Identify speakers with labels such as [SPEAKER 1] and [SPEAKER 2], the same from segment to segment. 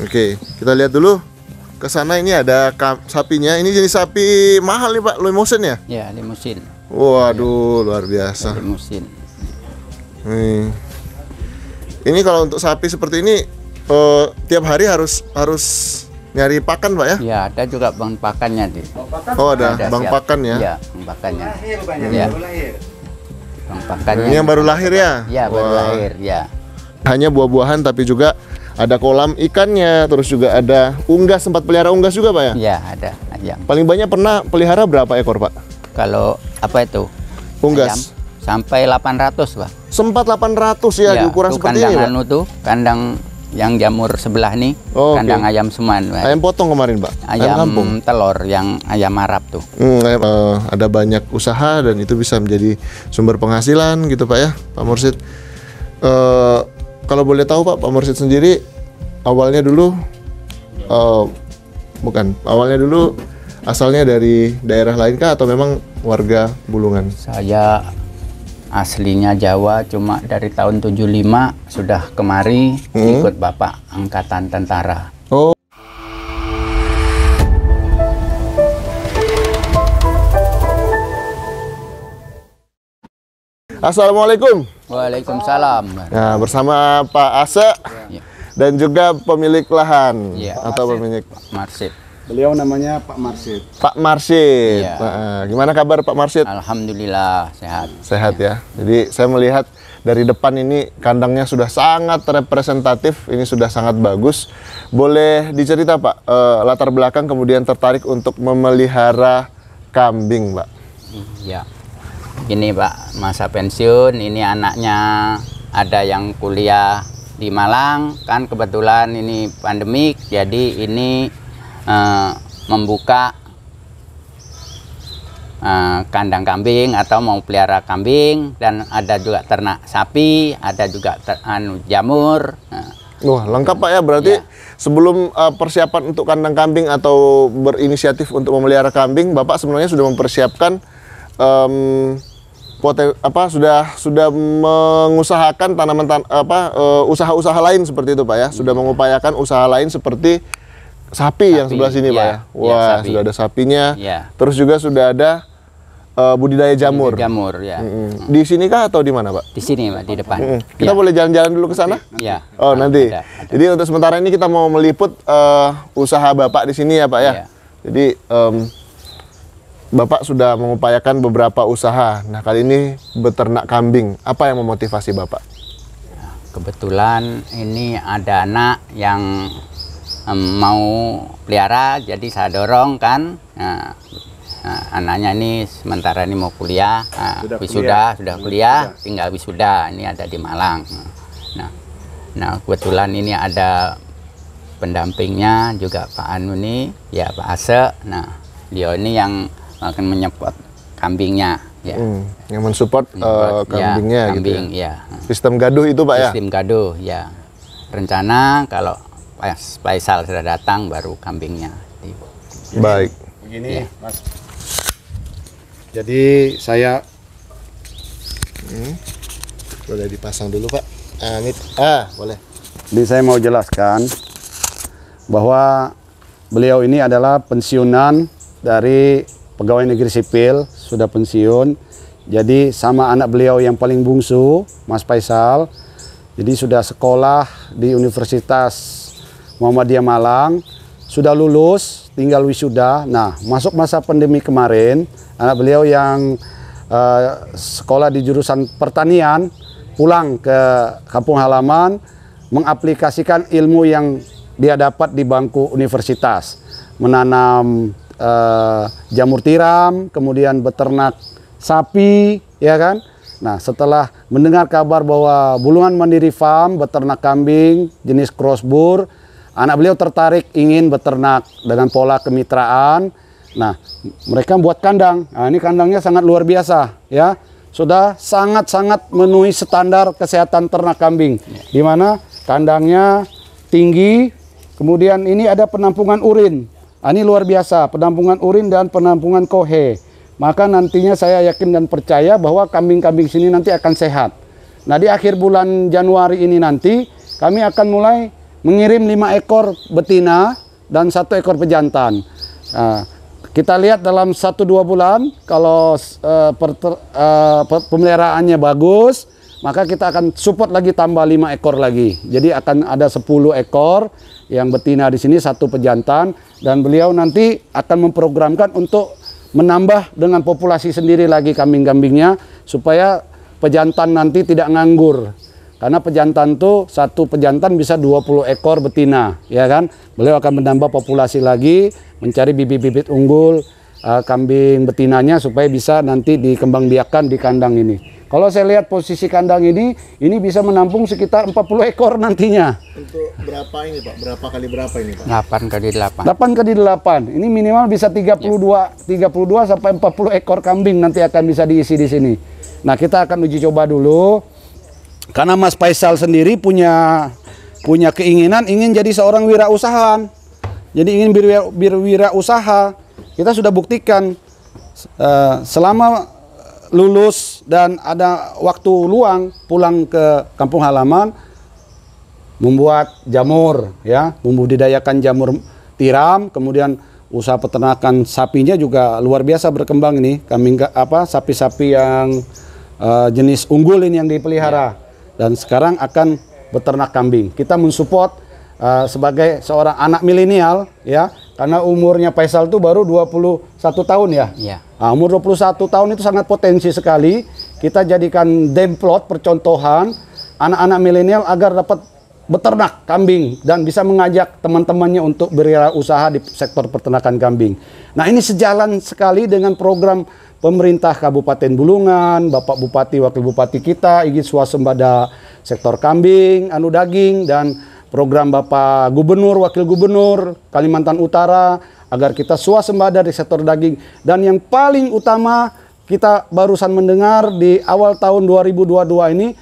[SPEAKER 1] Oke, kita lihat dulu ke sana ini ada sapinya. Ini jenis sapi mahal nih Pak, limosin ya? Ya, limosin. Waduh, luar biasa. Limosin. Ini kalau untuk sapi seperti ini eh, tiap hari harus harus nyari pakan pak ya? Iya ada juga bang pakannya di.
[SPEAKER 2] Oh ada, ada bang siap. pakan
[SPEAKER 1] ya? Iya bang pakannya. Iya. Bang pakannya. Ini yang baru lahir ya? Iya baru lahir ya. Hanya buah-buahan tapi juga ada kolam ikannya, terus juga ada unggas, sempat pelihara unggas juga Pak ya? Iya, ada ayam. Paling banyak pernah pelihara berapa ekor Pak? Kalau apa itu? Unggas? Ayam, sampai 800 Pak. Sempat 800 ya, ya di ukuran seperti ini Pak? Anu
[SPEAKER 3] tuh, kandang yang jamur sebelah nih, oh, kandang okay. ayam seman Pak. Ayam potong kemarin Pak? Ayam, ayam kampung. telur yang ayam
[SPEAKER 1] Arab tuh. Hmm, ayam, uh, ada banyak usaha dan itu bisa menjadi sumber penghasilan gitu Pak ya, Pak Mursid. Uh, kalau boleh tahu Pak, Pak Mursid sendiri awalnya dulu uh, bukan awalnya dulu asalnya dari daerah lain kah atau memang warga Bulungan? Saya aslinya
[SPEAKER 3] Jawa cuma dari tahun 75 sudah kemari hmm. ikut Bapak angkatan tentara.
[SPEAKER 1] Assalamualaikum.
[SPEAKER 3] Waalaikumsalam.
[SPEAKER 1] Nah, bersama Pak Ase ya. dan juga pemilik lahan ya. atau Marsid. pemilik
[SPEAKER 2] Marsid. Beliau namanya Pak Marsid.
[SPEAKER 1] Pak Marsid. Ya. Nah, eh, gimana kabar Pak Marsid? Alhamdulillah sehat. Sehat ya. ya. Jadi saya melihat dari depan ini kandangnya sudah sangat representatif, ini sudah sangat bagus. Boleh dicerita Pak, eh, latar belakang kemudian tertarik untuk memelihara kambing Pak? Iya ini Pak masa pensiun
[SPEAKER 3] ini anaknya ada yang kuliah di Malang kan kebetulan ini pandemik jadi ini eh, membuka eh, kandang kambing atau mau pelihara kambing dan ada
[SPEAKER 1] juga ternak sapi ada juga ter, anu jamur nah, Wah lengkap Pak ya berarti ya. sebelum eh, persiapan untuk kandang kambing atau berinisiatif untuk memelihara kambing Bapak sebenarnya sudah mempersiapkan um, poten, apa sudah sudah mengusahakan tanaman tan, apa eh, usaha-usaha lain seperti itu Pak ya. Sudah hmm. mengupayakan usaha lain seperti sapi, sapi yang sebelah sini ya, Pak ya. Iya. Iya, Wah, ya, sudah ada sapinya. Ya. Terus juga sudah ada uh, budidaya jamur. Budidaya jamur ya. Mm -hmm. Di sini kah atau di mana, Pak? Di sini, Pak, di depan. Mm -hmm. Kita boleh jalan-jalan dulu ke sana? ya Oh, nanti. Ada, ada. Jadi untuk sementara ini kita mau meliput uh, usaha Bapak di sini ya, Pak ya. ya. Jadi um, Bapak sudah mengupayakan beberapa usaha. Nah, kali ini beternak kambing. Apa yang memotivasi Bapak? Kebetulan
[SPEAKER 3] ini ada anak yang um, mau pelihara, jadi saya dorong kan. Nah, nah, anaknya ini sementara ini mau kuliah, nah, sudah wisuda, kuliah. sudah kuliah, sudah. tinggal wisuda. Ini ada di Malang. Nah, nah kebetulan ini ada pendampingnya juga Pak Anu nih, ya Pak Ase. Nah, dia ini yang akan menyupport kambingnya
[SPEAKER 1] ya. Hmm, yang mensupport uh, kambingnya gitu ya, kambing, gitu
[SPEAKER 3] ya. ya. Sistem gaduh itu Pak Sistem ya? Sistem gaduh ya. Rencana kalau Pak Faisal sudah datang baru kambingnya. Baik.
[SPEAKER 2] Begini ya. Mas. Jadi saya hmm, boleh dipasang dulu Pak.
[SPEAKER 1] Ah, ini, ah boleh.
[SPEAKER 2] Ini saya mau jelaskan bahwa beliau ini adalah pensiunan dari pegawai negeri sipil, sudah pensiun. Jadi sama anak beliau yang paling bungsu, Mas Faisal. Jadi sudah sekolah di Universitas Muhammadiyah Malang, sudah lulus, tinggal wisuda. Nah, masuk masa pandemi kemarin, anak beliau yang uh, sekolah di jurusan pertanian pulang ke kampung halaman mengaplikasikan ilmu yang dia dapat di bangku universitas menanam Eh, jamur tiram, kemudian beternak sapi, ya kan? Nah, setelah mendengar kabar bahwa Bulungan Mandiri Farm beternak kambing jenis crossbur, anak beliau tertarik ingin beternak dengan pola kemitraan. Nah, mereka buat kandang. Nah, ini kandangnya sangat luar biasa, ya. Sudah sangat-sangat memenuhi standar kesehatan ternak kambing. Di mana kandangnya tinggi, kemudian ini ada penampungan urin. Ini luar biasa, penampungan urin dan penampungan kohe. Maka nantinya saya yakin dan percaya bahwa kambing-kambing sini nanti akan sehat. Nah di akhir bulan Januari ini nanti kami akan mulai mengirim 5 ekor betina dan satu ekor pejantan. Nah, kita lihat dalam 1-2 bulan kalau uh, uh, pemeliharaannya bagus, maka kita akan support lagi tambah 5 ekor lagi. Jadi akan ada 10 ekor yang betina di sini satu pejantan dan beliau nanti akan memprogramkan untuk menambah dengan populasi sendiri lagi kambing-kambingnya supaya pejantan nanti tidak nganggur. Karena pejantan tuh satu pejantan bisa 20 ekor betina, ya kan? Beliau akan menambah populasi lagi, mencari bibit-bibit unggul uh, kambing betinanya supaya bisa nanti dikembangbiakkan di kandang ini. Kalau saya lihat posisi kandang ini, ini bisa menampung sekitar 40 ekor nantinya. Untuk
[SPEAKER 3] berapa ini Pak? Berapa kali berapa ini Pak? 8 kali 8.
[SPEAKER 2] 8 kali 8. Ini minimal bisa 32 yes. 32 sampai 40 ekor kambing nanti akan bisa diisi di sini. Nah, kita akan uji coba dulu. Karena Mas Paisal sendiri punya punya keinginan ingin jadi seorang wirausahawan. Jadi ingin berwirausaha. Kita sudah buktikan uh, selama lulus dan ada waktu luang pulang ke kampung halaman membuat jamur ya membudidayakan jamur tiram kemudian usaha peternakan sapinya juga luar biasa berkembang ini kami apa sapi-sapi yang uh, jenis unggul ini yang dipelihara dan sekarang akan beternak kambing kita mensupport uh, sebagai seorang anak milenial ya karena umurnya Faisal itu baru 21 tahun ya. Iya. Nah, umur 21 tahun itu sangat potensi sekali. Kita jadikan demplot percontohan anak-anak milenial agar dapat beternak kambing dan bisa mengajak teman-temannya untuk berwirausaha di sektor peternakan kambing. Nah, ini sejalan sekali dengan program pemerintah Kabupaten Bulungan, Bapak Bupati, Wakil Bupati kita, Igit swasembada sektor kambing, anu daging dan program Bapak Gubernur, Wakil Gubernur Kalimantan Utara agar kita swasembada di sektor daging. Dan yang paling utama kita barusan mendengar di awal tahun 2022 ini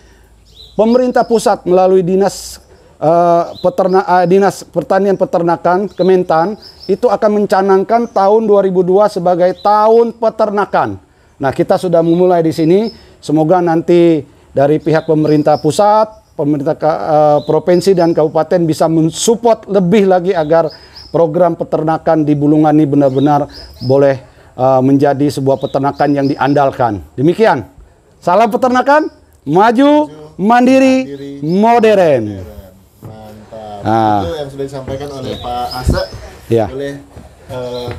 [SPEAKER 2] pemerintah pusat melalui dinas Uh, peterna, uh, dinas pertanian peternakan Kementan itu akan mencanangkan tahun 2002 sebagai tahun peternakan. Nah kita sudah memulai di sini. Semoga nanti dari pihak pemerintah pusat pemerintah uh, provinsi dan kabupaten bisa mensupport lebih lagi agar program peternakan di Bulungan ini benar-benar boleh uh, menjadi sebuah peternakan yang diandalkan. Demikian. Salam peternakan, maju, maju mandiri, mandiri, modern. modern. Mantap. Nah. Itu yang
[SPEAKER 1] sudah disampaikan oleh Pak Asa. Ya. uh, Oke.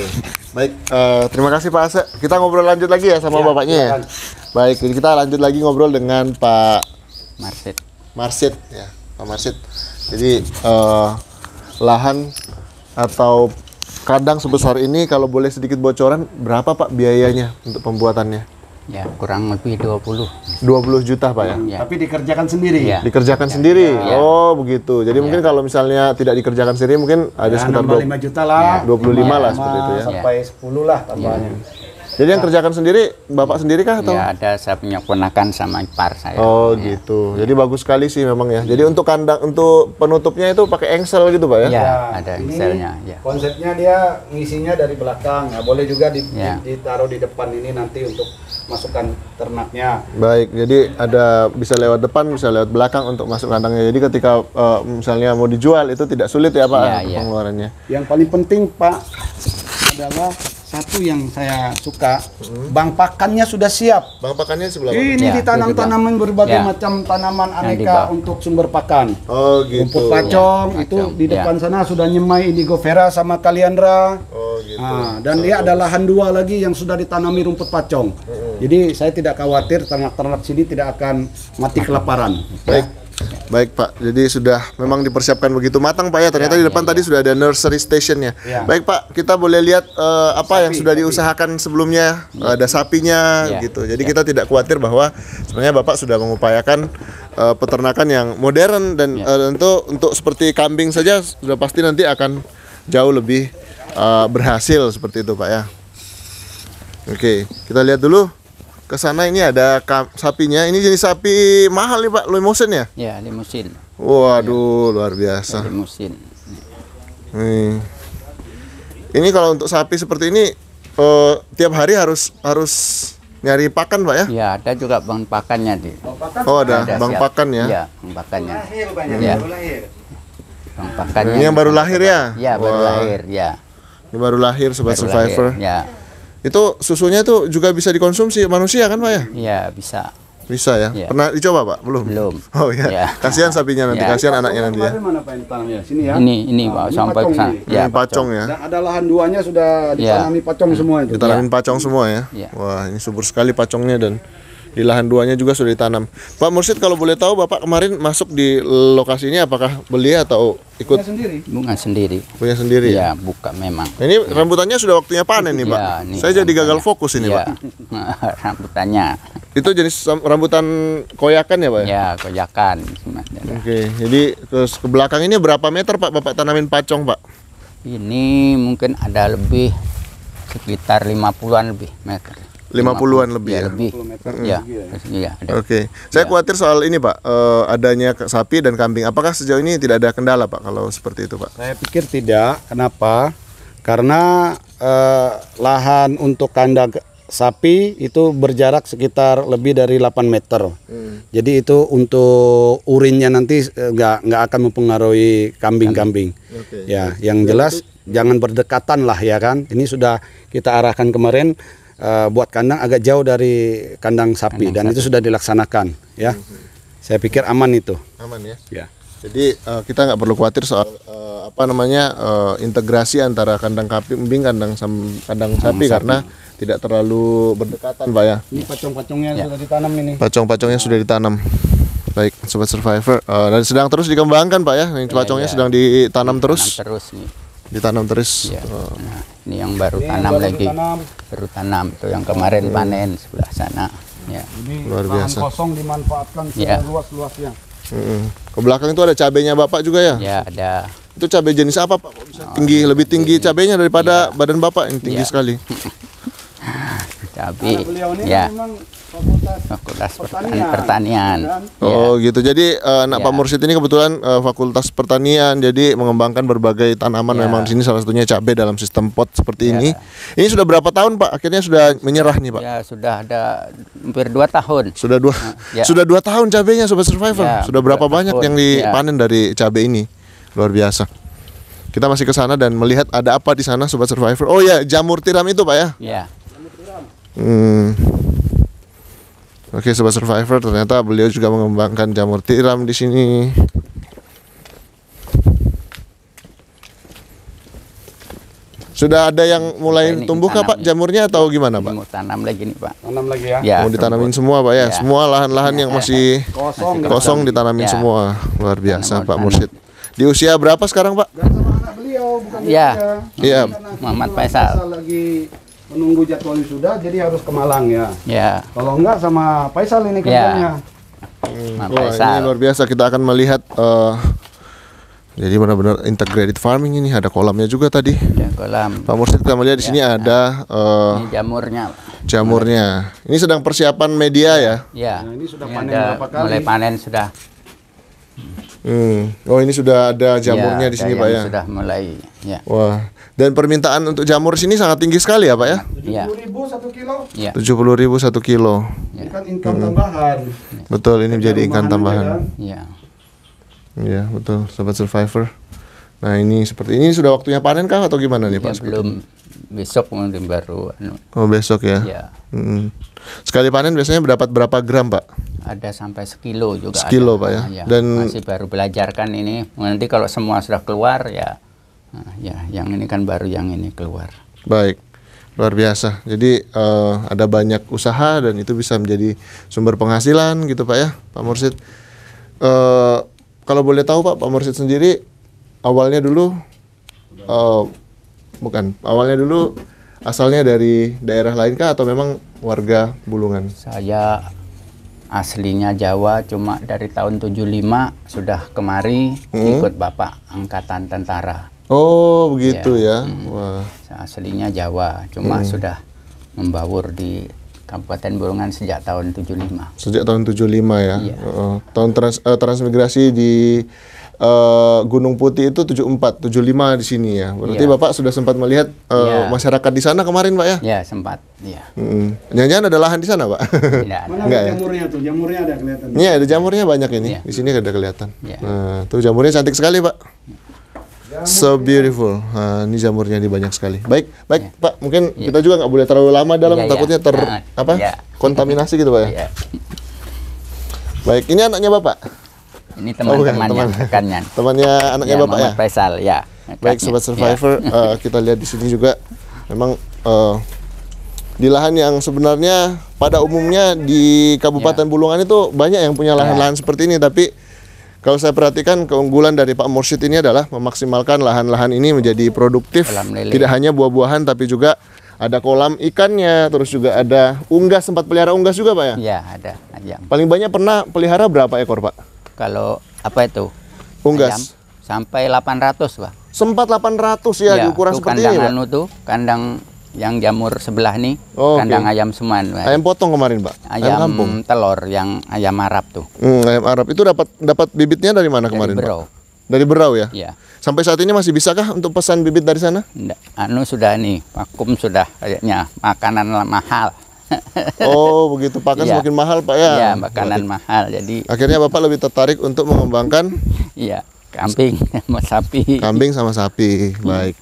[SPEAKER 1] Okay. Baik, uh, terima kasih Pak Asa. Kita ngobrol lanjut lagi ya sama ya, bapaknya ya. Baik, jadi kita lanjut lagi ngobrol dengan Pak Marsit. Marsit ya, Pak Marsit. Jadi uh, lahan atau kadang sebesar ini kalau boleh sedikit bocoran berapa Pak biayanya untuk pembuatannya? Ya, kurang lebih 20. 20 juta, Pak ya. ya.
[SPEAKER 2] Tapi dikerjakan sendiri. Ya.
[SPEAKER 1] Dikerjakan ya, sendiri. Ya. ya. Oh, begitu. Jadi ya. mungkin kalau misalnya tidak dikerjakan sendiri mungkin ada ya, sekitar lima
[SPEAKER 2] juta lah. 25 ya. lah seperti itu ya. Sampai 10 lah tambahannya. Ya.
[SPEAKER 1] Jadi yang iya. kerjakan sendiri, bapak iya. sendiri kah atau? Ya ada, saya punya ponakan sama ipar saya. Oh ya. gitu, iya. jadi bagus sekali sih memang ya. Jadi untuk kandang, untuk penutupnya itu pakai engsel gitu pak ya? Iya, ya, ada engselnya. Ya.
[SPEAKER 2] Konsepnya dia ngisinya dari belakang, ya boleh juga di, ya. ditaruh di depan ini nanti untuk masukkan ternaknya.
[SPEAKER 1] Baik, jadi ada bisa lewat depan, bisa lewat belakang untuk masuk kandangnya. Jadi ketika uh, misalnya mau dijual itu tidak sulit ya pak ya, pengeluarannya.
[SPEAKER 2] Yang paling penting pak adalah satu yang saya suka, hmm. bang pakannya sudah siap. Bang pakannya sebelah mana? Ini ya, ditanam-tanaman berbagai ya. macam tanaman aneka untuk sumber pakan. Oh gitu. Rumput pacong ya, itu di depan ya. sana sudah nyemai indigo vera sama kaliandra. Oh gitu. Nah, dan oh. dia ada lahan dua lagi yang sudah ditanami rumput pacong. Hmm. Jadi saya tidak khawatir ternak-ternak sini tidak akan mati
[SPEAKER 1] kelaparan. Baik. Ya. Baik Pak, jadi sudah memang dipersiapkan begitu matang Pak ya. Ternyata ya, di ya, depan ya, tadi sudah ada nursery stationnya. Ya. Baik Pak, kita boleh lihat uh, apa sapi, yang sudah sapi. diusahakan sebelumnya. Ya. ada sapinya ya. gitu. Jadi ya. kita tidak khawatir bahwa sebenarnya Bapak sudah mengupayakan uh, peternakan yang modern dan ya. uh, tentu untuk seperti kambing saja sudah pasti nanti akan jauh lebih uh, berhasil seperti itu Pak ya. Oke, kita lihat dulu ke sana ini ada sapinya. Ini jenis sapi mahal nih Pak, limousin ya? Ya, Limusin. Waduh, ya. luar biasa. Ya, limousin. Nih. Ini kalau untuk sapi seperti ini eh, tiap hari harus harus nyari pakan, Pak ya? Ya, ada juga bang pakannya di. Oh, ada, ada bang siap. pakan ya. Iya, bang pakannya. Iya. Bang pakannya. Ini yang baru lahir ya? Iya, baru lahir, ya. Ini baru lahir sobat baru survivor. Lahir, ya. Itu susunya itu juga bisa dikonsumsi manusia kan Pak ya? Iya bisa. Bisa ya? ya. Pernah dicoba Pak? Belum? Belum. Oh iya. Ya. Kasihan sapinya nanti, ya. kasihan anaknya nanti ya.
[SPEAKER 2] Mana Pak yang tanamnya? Sini ya? Ini,
[SPEAKER 1] ini nah, Pak, nah, sampai ke sana. Ya, pacong, pacong ya. Dan
[SPEAKER 2] ada lahan duanya sudah iya. ditanami ya. pacong semua itu. Ditanamin ya. pacong
[SPEAKER 1] semua ya? ya. Wah ini subur sekali pacongnya dan di lahan duanya juga sudah ditanam. Pak Mursid kalau boleh tahu Bapak kemarin masuk di lokasi ini apakah beli atau ikut Bunga sendiri?
[SPEAKER 3] Bunga sendiri. Punya sendiri. ya? Iya, buka memang.
[SPEAKER 1] Ini ya. rambutannya sudah waktunya panen nih, Pak. Ya, Saya jadi gagal fokus ini, ya. Pak. Iya, rambutannya. Itu jenis rambutan koyakan ya, Pak? Ya, koyakan. Oke, jadi terus ke belakang ini berapa meter, Pak? Bapak tanamin pacong, Pak? Ini mungkin ada lebih
[SPEAKER 3] sekitar 50-an lebih meter lima puluhan lebih ya. ya. Lebih. Meter iya, ya. Ya,
[SPEAKER 2] Oke. Okay.
[SPEAKER 1] Saya iya. khawatir soal ini, Pak, uh, adanya sapi dan kambing. Apakah sejauh ini tidak ada kendala,
[SPEAKER 2] Pak, kalau seperti itu, Pak? Saya pikir tidak. Kenapa? Karena uh, lahan untuk kandang sapi itu berjarak sekitar lebih dari 8 meter. Hmm. Jadi itu untuk urinnya nanti eh, nggak enggak nggak akan mempengaruhi kambing-kambing. Okay. Ya, yang jelas jangan berdekatan lah ya kan. Ini sudah kita arahkan kemarin Eh, buat kandang agak jauh dari kandang sapi kandang dan sapi. itu sudah dilaksanakan ya. Mm -hmm. Saya pikir aman itu.
[SPEAKER 1] Aman ya. Ya. Jadi uh, kita nggak perlu khawatir soal uh, apa namanya uh, integrasi antara kandang kambing kandang sam, kandang sapi sapi karena tidak terlalu berdekatan, Pak ya. Ini
[SPEAKER 2] pacong-pacongnya ya. sudah ditanam ini.
[SPEAKER 1] Pacong-pacongnya sudah ditanam. Baik, sobat survivor uh, dan sedang terus dikembangkan, Pak ya. Ini iya, pacongnya ya, sedang ditanam terus. terus nih ditanam terus. Ya. Nah, ini yang baru ini tanam yang baru lagi. Tanam. Baru tanam itu yang kemarin oh, panen sebelah sana. Ya. Ini Luar biasa.
[SPEAKER 2] kosong dimanfaatkan ya. luas-luasnya.
[SPEAKER 1] Ke belakang itu ada cabenya Bapak juga ya? Ya, ada. Itu cabai jenis apa Pak? bisa oh, tinggi, lebih tinggi cabenya daripada ya. badan Bapak yang tinggi ya. sekali. Cabai, ya. memang fakultas, pertanian. pertanian. Kan? Ya. Oh gitu. Jadi uh, eh, anak ya. Pak Mursid ini kebetulan uh, fakultas pertanian. Jadi mengembangkan berbagai tanaman. Ya. Memang sini salah satunya cabai dalam sistem pot seperti ya. ini. Ini sudah berapa tahun Pak? Akhirnya sudah menyerah nih Pak? Ya sudah ada hampir dua tahun. Sudah dua. Ya. Sudah dua tahun cabainya Sobat Survival. Ya, sudah berapa tahun. banyak yang ya. dipanen ya. dari cabai ini? Luar biasa kita masih ke sana dan melihat ada apa di sana sobat survivor. Oh ya, jamur tiram itu Pak ya? Iya. Hmm. Oke, okay, sobat survivor, ternyata beliau juga mengembangkan jamur tiram di sini. Sudah ada yang mulai nah, ini tumbuh kah Pak jamurnya atau gimana Pak? Mau tanam lagi nih Pak. Tanam lagi ya. ya Mau ditanamin semua Pak ya. ya. Semua lahan-lahan ya. yang masih kosong, kosong ditanamin ya. semua. Luar biasa tanam, Pak Mursid. Di usia berapa sekarang Pak? Gak sama anak Iya. Iya. Muhammad Faisal.
[SPEAKER 2] Lagi menunggu jadwalnya sudah jadi harus ke Malang ya. Ya. Kalau enggak sama Faisal ini ya. kerjanya. Ya. Hmm,
[SPEAKER 1] Wah, ini luar biasa kita akan melihat uh, jadi benar-benar integrated farming ini ada kolamnya juga tadi. Ya, kolam. Pak Mursid kita melihat di ya, sini ya. ada uh, ini jamurnya. Jamurnya. Ini sedang persiapan media ya. Ya. Nah, ini sudah panen berapa kali? Mulai panen sudah. Hmm. Oh ini sudah ada jamurnya ya, di sini pak ya? Sudah mulai. Ya. Wah. Dan permintaan untuk jamur sini sangat tinggi sekali ya pak ya?
[SPEAKER 2] Tujuh ya. Tujuh ribu satu kilo. Ya.
[SPEAKER 1] Tujuh puluh ribu satu kilo.
[SPEAKER 2] Ya. Ikan hmm.
[SPEAKER 1] Betul ini menjadi ikan tambahan. Iya. Iya betul sobat survivor. Nah ini seperti ini sudah waktunya panen kah atau gimana nih ya, pak? belum besok mungkin baru. Anu. Oh besok ya? Iya. Hmm. Sekali panen biasanya dapat berapa gram pak?
[SPEAKER 3] Ada sampai sekilo juga. Sekilo ada. pak ya? ya. Dan masih baru belajar ini. Nanti kalau semua sudah keluar ya,
[SPEAKER 1] ah, ya yang ini kan baru yang ini keluar. Baik. Luar biasa. Jadi uh, ada banyak usaha dan itu bisa menjadi sumber penghasilan gitu pak ya, Pak Mursid. Uh, kalau boleh tahu pak, Pak Mursid sendiri awalnya dulu uh, bukan awalnya dulu asalnya dari daerah lain kah atau memang warga Bulungan? Saya
[SPEAKER 3] aslinya Jawa cuma dari tahun 75 sudah kemari hmm? ikut Bapak angkatan tentara. Oh, begitu ya. ya. Hmm. Wah. Aslinya Jawa, cuma hmm. sudah membaur di Kabupaten Bulungan sejak tahun 75.
[SPEAKER 1] Sejak tahun 75 ya. Iya. Uh, tahun trans, uh, transmigrasi di Eh, Gunung Putih itu 74, 75 di sini ya. Berarti ya. Bapak sudah sempat melihat uh, ya. masyarakat di sana kemarin, Pak ya? Iya sempat. Iya. Yeah. Hmm. jangan ada lahan di sana, Pak? Tidak ada. Ya?
[SPEAKER 2] jamurnya tuh? Jamurnya ada kelihatan. Iya,
[SPEAKER 1] ada jamurnya banyak ini. Ya. Di sini ada kelihatan. Ya. Nah, tuh jamurnya cantik sekali, Pak. so ya. beautiful. uh, ini jamurnya ini banyak sekali. Baik, baik, yeah. Pak. Mungkin yeah. kita juga nggak boleh terlalu lama dalam yeah, iya. takutnya ter yeah. apa? Yeah. kontaminasi gitu, Pak ya. Yeah. Baik, ini anaknya Bapak. Ini teman-temannya, oh, rekannya. Iya, temannya anaknya ya, Bapak ya? Faisal, ya. Rekannya. Baik, Sobat iya. Survivor, ya. uh, kita lihat di sini juga memang uh, di lahan yang sebenarnya pada umumnya di Kabupaten ya. Bulungan itu banyak yang punya lahan-lahan iya. seperti ini, tapi kalau saya perhatikan keunggulan dari Pak Mursyid ini adalah memaksimalkan lahan-lahan ini menjadi produktif. Tidak hanya buah-buahan tapi juga ada kolam ikannya, terus juga ada unggas, sempat pelihara unggas juga Pak ya? Iya, ada. Ajang. Paling banyak pernah pelihara berapa ekor Pak? kalau apa itu? Unggas. Ayam,
[SPEAKER 3] sampai 800, Pak. Sempat 800 ya, ya ukuran seperti kandang ini, kandang anu tuh, kandang yang jamur sebelah nih, oh, kandang okay. ayam seman, Pak. Ayam potong kemarin, Pak. Ayam, ayam telur yang
[SPEAKER 1] ayam Arab tuh. Hmm, ayam Arab itu dapat dapat bibitnya dari mana dari kemarin, Bro. Pak? Dari Berau ya? Iya. Sampai saat ini masih bisakah untuk pesan bibit dari sana? Nggak. Anu sudah nih, vakum sudah kayaknya. Makanan mahal oh begitu pakan ya. semakin mahal pak ya? Iya makanan Berarti. mahal jadi. Akhirnya bapak lebih tertarik untuk mengembangkan? Iya kambing sama sapi. Kambing sama sapi baik.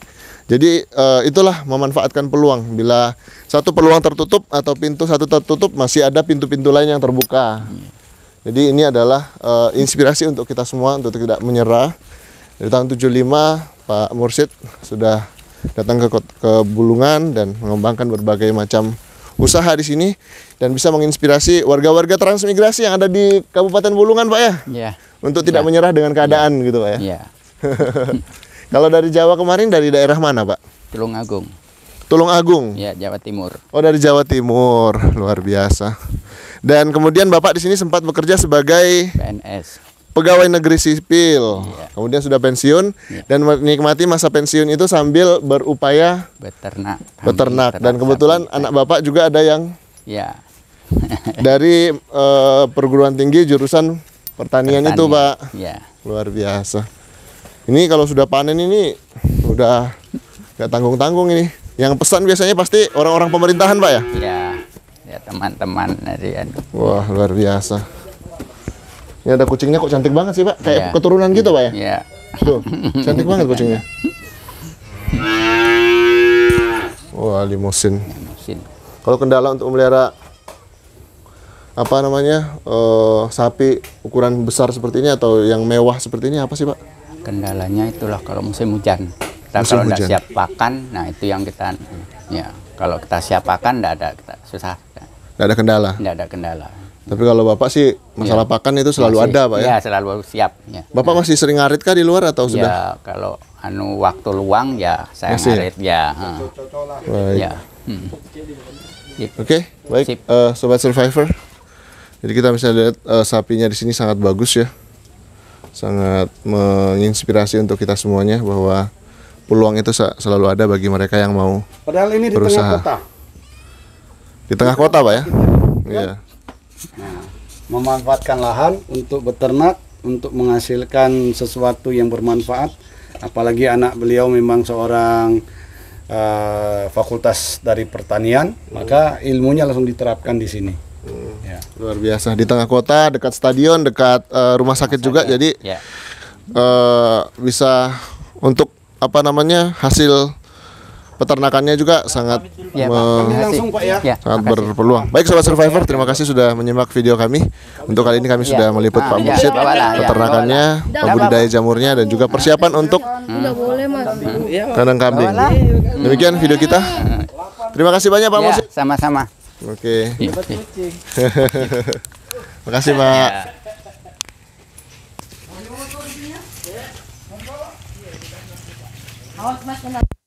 [SPEAKER 1] Jadi uh, itulah memanfaatkan peluang. Bila satu peluang tertutup atau pintu satu tertutup, masih ada pintu-pintu lain yang terbuka. Iya. Jadi ini adalah uh, inspirasi untuk kita semua untuk tidak menyerah. Dari tahun 75 Pak Mursid sudah datang ke, ke Bulungan dan mengembangkan berbagai macam usaha di sini dan bisa menginspirasi warga-warga transmigrasi yang ada di Kabupaten Bulungan, Pak ya. Iya. Untuk tidak ya. menyerah dengan iya. keadaan ya. gitu, Pak ya. Iya. Kalau dari Jawa kemarin dari daerah mana, Pak? Tulung Agung. Tulung Agung. Ya, Jawa Timur. Oh, dari Jawa Timur. Luar biasa. Dan kemudian Bapak di sini sempat bekerja sebagai
[SPEAKER 3] PNS
[SPEAKER 1] pegawai negeri sipil, yeah. kemudian sudah pensiun yeah. dan menikmati masa pensiun itu sambil berupaya beternak. Beternak dan kebetulan beternak. anak Bapak juga ada yang ya. dari uh, perguruan tinggi jurusan pertanian, pertanian. itu, Pak. Ya. Luar biasa. Ini kalau sudah panen ini udah nggak tanggung-tanggung ini. Yang pesan biasanya pasti orang-orang pemerintahan, Pak ya? Iya. Ya teman-teman dari ya, Wah, luar biasa. Ini ada kucingnya kok cantik banget sih, Pak. Kayak yeah. keturunan gitu, Pak ya? Iya. Yeah. Tuh, cantik banget kucingnya. Wah, limosin. limosin. Kalau kendala untuk memelihara apa namanya? Uh, sapi ukuran besar seperti ini atau yang mewah seperti ini apa sih, Pak? Kendalanya itulah kalau musim hujan. Kita musim kalau tidak siap pakan, nah itu yang kita ya,
[SPEAKER 3] kalau kita siap pakan tidak ada kita susah. Tidak ada kendala. Tidak ada kendala.
[SPEAKER 1] Tapi kalau Bapak sih masalah ya. pakan itu selalu masih, ada, Pak ya? Iya, selalu
[SPEAKER 3] siap. Ya.
[SPEAKER 1] Bapak nah. masih sering ngarit kah di luar atau ya, sudah? Ya,
[SPEAKER 3] kalau anu waktu luang ya saya masih. Ya? ngarit ya. Iya,
[SPEAKER 1] baik. Ya. Hmm. Oke, okay, baik Uh, sobat survivor. Jadi kita bisa lihat uh, sapinya di sini sangat bagus ya. Sangat menginspirasi untuk kita semuanya bahwa peluang itu selalu ada bagi mereka yang mau. Padahal ini berusaha. di tengah kota. Di tengah kota, Pak ya? Iya.
[SPEAKER 2] Nah, memanfaatkan lahan untuk beternak, untuk menghasilkan sesuatu yang bermanfaat. Apalagi anak beliau memang seorang uh, fakultas dari pertanian, hmm. maka ilmunya langsung diterapkan di sini. Hmm. Ya. Luar biasa di tengah
[SPEAKER 1] kota, dekat stadion, dekat uh, rumah sakit Masa juga, ya. jadi ya. Uh, bisa untuk apa namanya hasil peternakannya juga sangat ya, me ya. ya. sangat berpeluang. Baik sobat survivor, terima kasih sudah menyimak video kami. Untuk kali ini kami ya. sudah meliput nah, Pak ya. Mursid, ya, peternakannya, pembudidaya jamurnya dan juga persiapan untuk hmm. kandang kambing. Demikian video kita. Terima kasih banyak Pak ya, Mursid. Sama-sama. Oke. Okay. Ya, kasih, Pak.
[SPEAKER 2] Awas mas